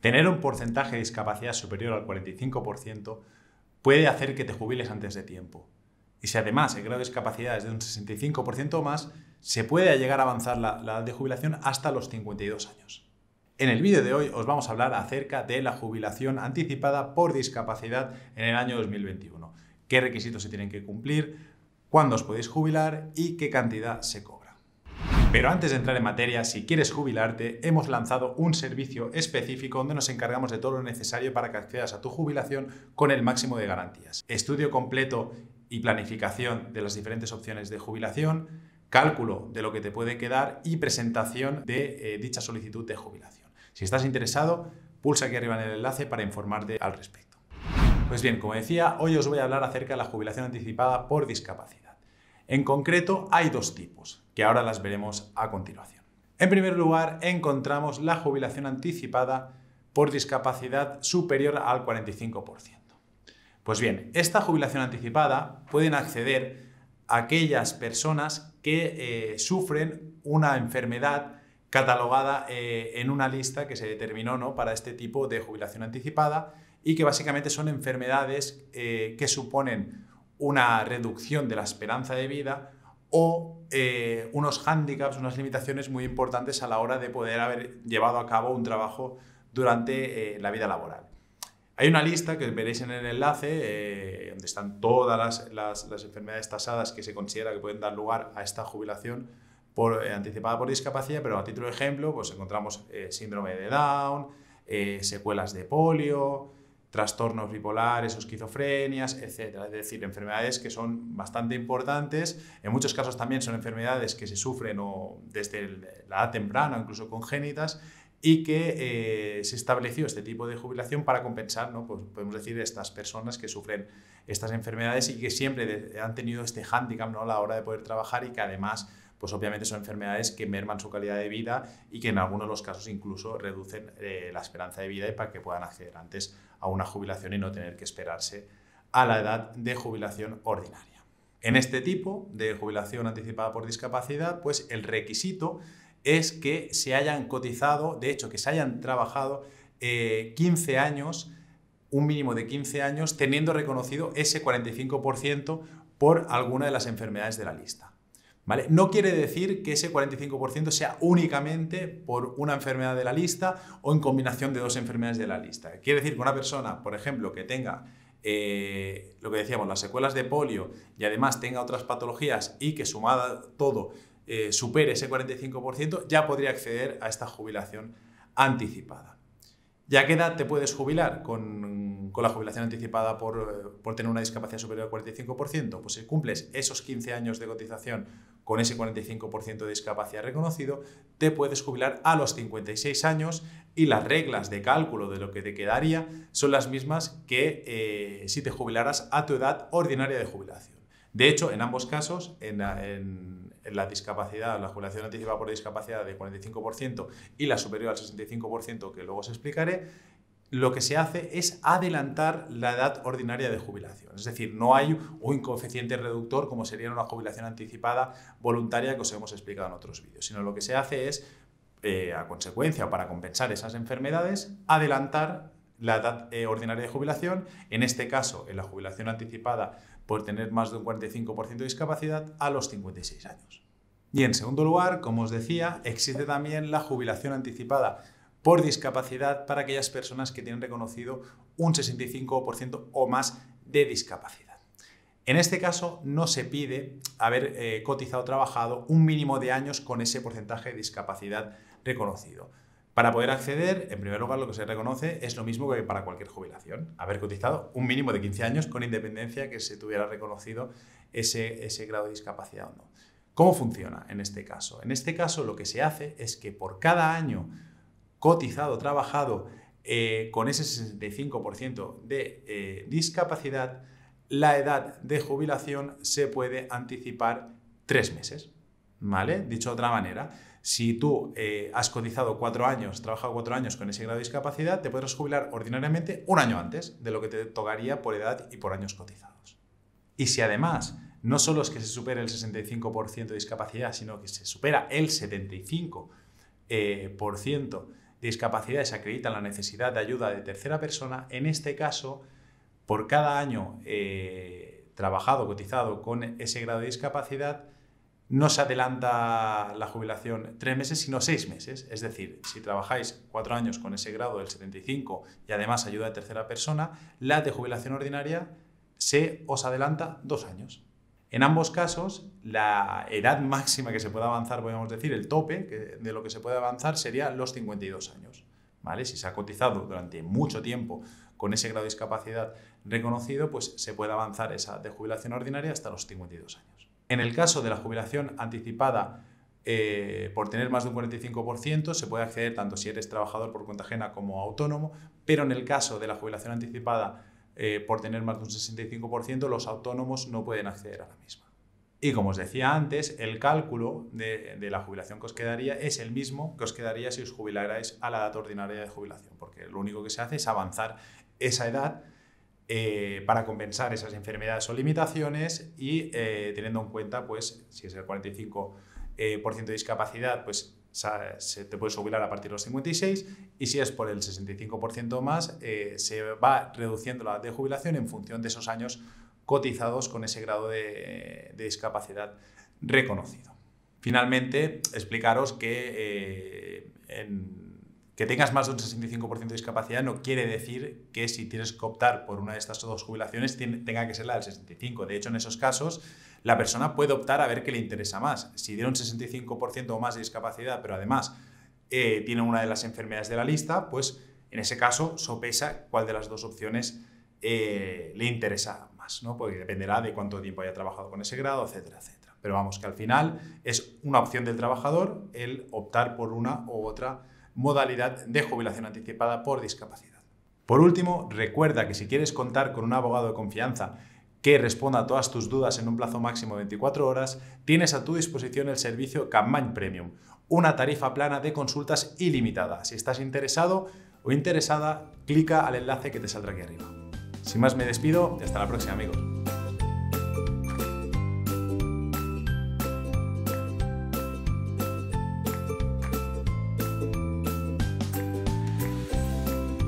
Tener un porcentaje de discapacidad superior al 45% puede hacer que te jubiles antes de tiempo. Y si además el grado de discapacidad es de un 65% o más, se puede llegar a avanzar la, edad de jubilación hasta los 52 años. En el vídeo de hoy os vamos a hablar acerca de la jubilación anticipada por discapacidad en el año 2021, qué requisitos se tienen que cumplir, cuándo os podéis jubilar y qué cantidad se cobra. Pero antes de entrar en materia, si quieres jubilarte, hemos lanzado un servicio específico donde nos encargamos de todo lo necesario para que accedas a tu jubilación con el máximo de garantías. Estudio completo y planificación de las diferentes opciones de jubilación, cálculo de lo que te puede quedar y presentación de eh, dicha solicitud de jubilación. Si estás interesado, pulsa aquí arriba en el enlace para informarte al respecto. Pues bien, como decía, hoy os voy a hablar acerca de la jubilación anticipada por discapacidad. En concreto, hay dos tipos, que ahora las veremos a continuación. En primer lugar, encontramos la jubilación anticipada por discapacidad superior al 45%. Pues bien, esta jubilación anticipada pueden acceder aquellas personas que eh, sufren una enfermedad catalogada eh, en una lista que se determinó ¿no? para este tipo de jubilación anticipada y que básicamente son enfermedades eh, que suponen una reducción de la esperanza de vida o eh, unos hándicaps, unas limitaciones muy importantes a la hora de poder haber llevado a cabo un trabajo durante eh, la vida laboral. Hay una lista que veréis en el enlace, eh, donde están todas las, enfermedades tasadas que se considera que pueden dar lugar a esta jubilación por, anticipada por discapacidad, pero a título de ejemplo, pues encontramos síndrome de Down, secuelas de polio, trastornos bipolares o esquizofrenias, etcétera. Es decir, enfermedades que son bastante importantes. En muchos casos también son enfermedades que se sufren desde la edad temprana, incluso congénitas, y que eh, se estableció este tipo de jubilación para compensar, pues podemos decir, estas personas que sufren estas enfermedades y que siempre han tenido este hándicap ¿no? a la hora de poder trabajar y que además, pues obviamente son enfermedades que merman su calidad de vida y que en algunos de los casos incluso reducen eh, la esperanza de vida y para que puedan acceder antes a una jubilación y no tener que esperarse a la edad de jubilación ordinaria. En este tipo de jubilación anticipada por discapacidad, pues el requisito es que se hayan cotizado, de hecho, que se hayan trabajado 15 eh, años, un mínimo de 15 años, teniendo reconocido ese 45% por alguna de las enfermedades de la lista. ¿Vale? No quiere decir que ese 45% sea únicamente por una enfermedad de la lista o en combinación de dos enfermedades de la lista. Quiere decir que una persona, por ejemplo, que tenga eh, lo que decíamos, las secuelas de polio y además tenga otras patologías y que sumada todo eh, supere ese 45%, ya podría acceder a esta jubilación anticipada. ¿Ya qué edad te puedes jubilar con, la jubilación anticipada eh, por, tener una discapacidad superior al 45%? Pues si cumples esos 15 años de cotización con ese 45% de discapacidad reconocido, te puedes jubilar a los 56 años y las reglas de cálculo de lo que te quedaría son las mismas que eh, si te jubilaras a tu edad ordinaria de jubilación. De hecho, en ambos casos, en la, discapacidad, la jubilación anticipada por discapacidad de 45% y la superior al 65%, que luego os explicaré, lo que se hace es adelantar la edad ordinaria de jubilación. Es decir, no hay un coeficiente reductor como sería una jubilación anticipada voluntaria que os hemos explicado en otros vídeos, sino lo que se hace es, eh, a consecuencia o para compensar esas enfermedades, adelantar la edad eh, ordinaria de jubilación, en este caso, en la jubilación anticipada por tener más de un 45% de discapacidad a los 56 años. Y en segundo lugar, como os decía, existe también la jubilación anticipada por discapacidad para aquellas personas que tienen reconocido un 65% o más de discapacidad. En este caso, no se pide haber eh, cotizado o trabajado un mínimo de años con ese porcentaje de discapacidad reconocido. Para poder acceder, en primer lugar, lo que se reconoce es lo mismo que para cualquier jubilación. Haber cotizado un mínimo de 15 años con independencia que se tuviera reconocido ese, grado de discapacidad o no. ¿Cómo funciona en este caso? En este caso lo que se hace es que por cada año cotizado, trabajado eh, con ese 65% de eh, discapacidad, la edad de jubilación se puede anticipar tres meses. ¿Vale? Dicho de otra manera, si tú eh, has cotizado cuatro años, trabajado cuatro años con ese grado de discapacidad, te podrás jubilar ordinariamente un año antes de lo que te tocaría por edad y por años cotizados. Y si además no solo es que se supere el 65% de discapacidad, sino que se supera el 75% eh, de discapacidad y se acredita la necesidad de ayuda de tercera persona, en este caso, por cada año eh, trabajado, cotizado con ese grado de discapacidad, no se adelanta la jubilación tres meses, sino seis meses. Es decir, si trabajáis cuatro años con ese grado del 75 y además ayuda de tercera persona, la de jubilación ordinaria se os adelanta dos años. En ambos casos, la edad máxima que se puede avanzar, podemos decir, el tope de lo que se puede avanzar sería los 52 años. ¿vale? Si se ha cotizado durante mucho tiempo con ese grado de discapacidad reconocido, pues se puede avanzar esa de jubilación ordinaria hasta los 52 años. En el caso de la jubilación anticipada eh, por tener más de un 45%, se puede acceder tanto si eres trabajador por cuenta ajena como autónomo, pero en el caso de la jubilación anticipada eh, por tener más de un 65%, los autónomos no pueden acceder a la misma. Y como os decía antes, el cálculo de, de, la jubilación que os quedaría es el mismo que os quedaría si os jubilarais a la edad ordinaria de jubilación, porque lo único que se hace es avanzar esa edad eh, para compensar esas enfermedades o limitaciones y eh, teniendo en cuenta, pues, si es el 45% eh, de discapacidad, pues se te puedes jubilar a partir de los 56 y si es por el 65% más, se va reduciendo la edad de jubilación en función de esos años cotizados con ese grado de, de discapacidad reconocido. Finalmente, explicaros que en que tengas más de un 65% de discapacidad no quiere decir que si tienes que optar por una de estas dos jubilaciones tenga que ser la del 65. De hecho, en esos casos, la persona puede optar a ver qué le interesa más. Si tiene un 65% o más de discapacidad, pero además eh, tiene una de las enfermedades de la lista, pues en ese caso sopesa cuál de las dos opciones eh, le interesa más, ¿no? Porque dependerá de cuánto tiempo haya trabajado con ese grado, etcétera, etcétera. Pero vamos, que al final es una opción del trabajador el optar por una u otra modalidad de jubilación anticipada por discapacidad. Por último, recuerda que si quieres contar con un abogado de confianza que responda a todas tus dudas en un plazo máximo de 24 horas, tienes a tu disposición el servicio Campaign Premium, una tarifa plana de consultas ilimitada. Si estás interesado o interesada, clica al enlace que te saldrá aquí arriba. Sin más me despido y hasta la próxima amigos.